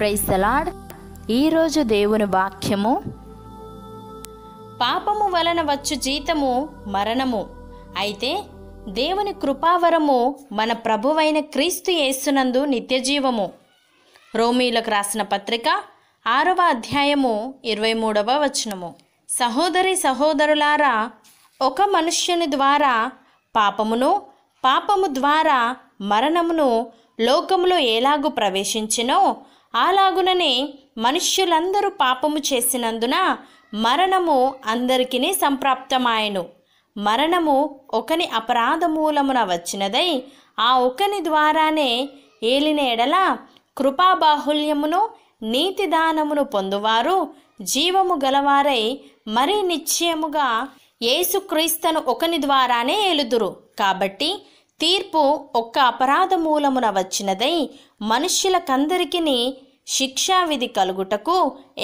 praise the Lord ఈరోజు దేవుని వాక్యము పాపము వలన వచ్చు జీతము మరణము అయితే దేవుని కృపావరము మన ప్రభువైన క్రీస్తు యేసునందు నిత్యజీవము రోమీలకు రాసిన పత్రిక ఆరవ అధ్యాయము ఇరవై మూడవ వచనము సహోదరి సహోదరులారా ఒక మనుష్యుని ద్వారా పాపమును పాపము ద్వారా మరణమును లోకములో ఎలాగు ప్రవేశించినో అలాగుననే మనుష్యులందరూ పాపము చేసినందున మరణము అందరికీ సంప్రాప్తమాయను మరణము ఒకని అపరాధ మూలమున వచ్చినదై ఆ ఒకని ద్వారానే ఏలిన ఎడల కృపాబాహుల్యమును నీతి దానమును పొందువారు జీవము గలవారై మరీ నిశ్చయముగా యేసుక్రీస్తును ఒకని ద్వారానే ఏలుదురు కాబట్టి తీర్పు ఒక్క అపరాధ మూలమున వచ్చినదై మనుష్యులకందరికీ శిక్షావిధి కలుగుటకు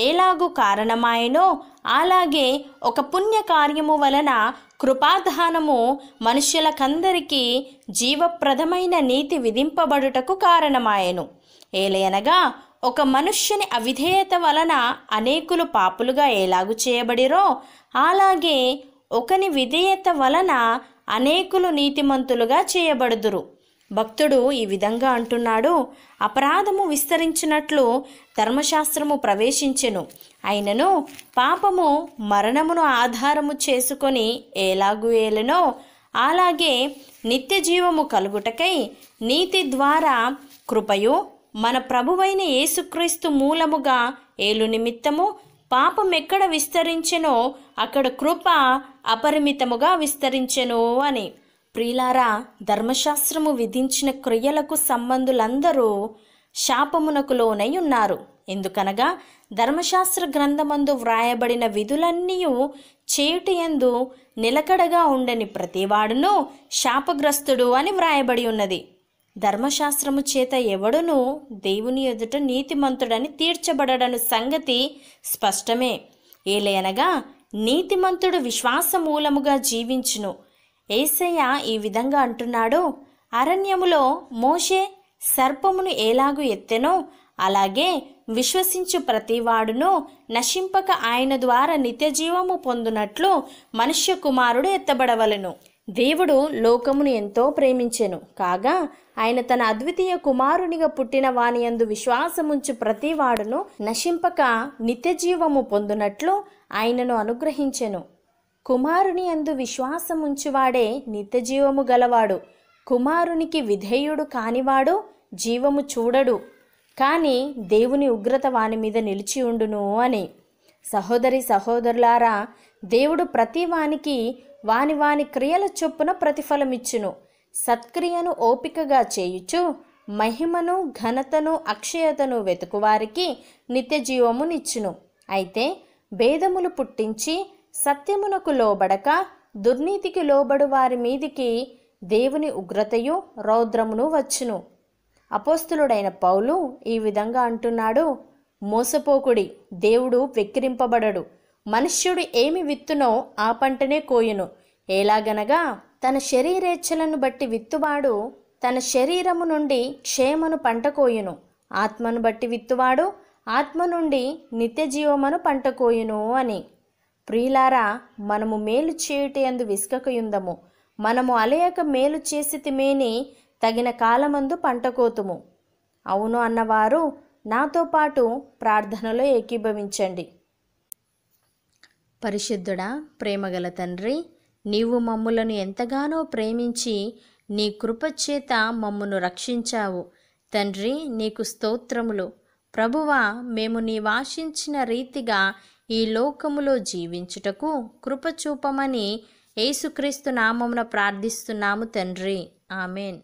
ఏలాగు కారణమాయనో అలాగే ఒక పుణ్య కార్యము వలన కృపాధానము మనుష్యులకందరికీ జీవప్రదమైన నీతి విధింపబడుటకు కారణమాయను ఏలయనగా ఒక మనుష్యుని అవిధేయత వలన అనేకులు పాపులుగా ఏలాగు చేయబడిరో అలాగే ఒకని విధేయత వలన అనేకులు నీతిమంతులుగా చేయబడుదురు భక్తుడు ఈ విధంగా అంటున్నాడు అపరాధము విస్తరించినట్లు ధర్మశాస్త్రము ప్రవేశించెను అయినను పాపము మరణమును ఆధారము చేసుకొని ఏలాగు ఏలెనో అలాగే నిత్య జీవము కలుగుటకై నీతి ద్వారా కృపయు మన ప్రభువైన యేసుక్రీస్తు మూలముగా ఏలు నిమిత్తము పాపం ఎక్కడ విస్తరించెనో అక్కడ కృప అపరిమితముగా విస్తరించెను అని ప్రియులారా ధర్మశాస్త్రము విధించిన క్రియలకు సంబంధులందరూ శాపమునకు లోనై ఉన్నారు ఎందుకనగా ధర్మశాస్త్ర గ్రంథమందు వ్రాయబడిన విధులన్నీ చేయుటయందు నిలకడగా ఉండని ప్రతివాడును శాపగ్రస్తుడు అని వ్రాయబడి ఉన్నది ధర్మశాస్త్రము చేత ఎవడునూ దేవుని ఎదుట నీతిమంతుడని తీర్చబడడను సంగతి స్పష్టమే ఏలయనగా నీతిమంతుడు విశ్వాసమూలముగా జీవించును ఏసయ్య ఈ విధంగా అంటున్నాడు అరణ్యములో మోషే సర్పమును ఎలాగు ఎత్తెనో అలాగే విశ్వసించు ప్రతివాడును నశింపక ఆయన ద్వారా నిత్యజీవము పొందునట్లు మనుష్య కుమారుడు ఎత్తబడవలను దేవుడు లోకమును ఎంతో ప్రేమించెను కాగా ఆయన తన అద్వితీయ కుమారునిగా పుట్టిన వానియందు విశ్వాసముంచు ప్రతివాడును నశింపక నిత్యజీవము పొందునట్లు ఆయనను అనుగ్రహించెను కుమారుని అందు విశ్వాసముంచువాడే నిత్యజీవము గలవాడు కుమారునికి విధేయుడు కానివాడు జీవము చూడడు కానీ దేవుని ఉగ్రత వాని మీద నిలిచి ఉండును అని సహోదరి సహోదరులారా దేవుడు ప్రతి వానికి వాని వాని క్రియల చొప్పున ప్రతిఫలమిచ్చును సత్క్రియను ఓపికగా చేయుచు మహిమను ఘనతను అక్షయతను వెతుకువారికి నిత్య జీవమునిచ్చును అయితే భేదములు పుట్టించి సత్యమునకు లోబడక దుర్నీతికి లోబడు వారి మీదికి దేవుని ఉగ్రతయు రౌద్రమును వచ్చును అపోస్తులుడైన పౌలు ఈ విధంగా అంటున్నాడు మోసపోకుడి దేవుడు వెక్కిరింపబడడు మనుష్యుడు ఏమి విత్తునో ఆ పంటనే కోయును ఎలాగనగా తన శరీరేచ్ఛలను బట్టి విత్తువాడు తన శరీరము నుండి క్షేమను పంట కోయును ఆత్మను బట్టి విత్తువాడు ఆత్మ నుండి నిత్య జీవమును పంట కోయును అని ప్రియులారా మనము మేలు చేయుటి అందు విసుకకయుందము మనము అలయక మేలు చేసి తిమేని తగిన కాలమందు పంట కోతుము అవును అన్నవారు నాతో పాటు ప్రార్థనలో ఏకీభవించండి పరిశుద్ధుడా ప్రేమగల తండ్రి నీవు మమ్ములను ఎంతగానో ప్రేమించి నీ కృపచేత మమ్మును రక్షించావు తండ్రి నీకు స్తోత్రములు ప్రభువా మేము నీ వాసించిన రీతిగా ఈ లోకములో జీవించుటకు కృపచూపమని యేసుక్రీస్తు నామమున ప్రార్థిస్తున్నాము తండ్రి ఆమెన్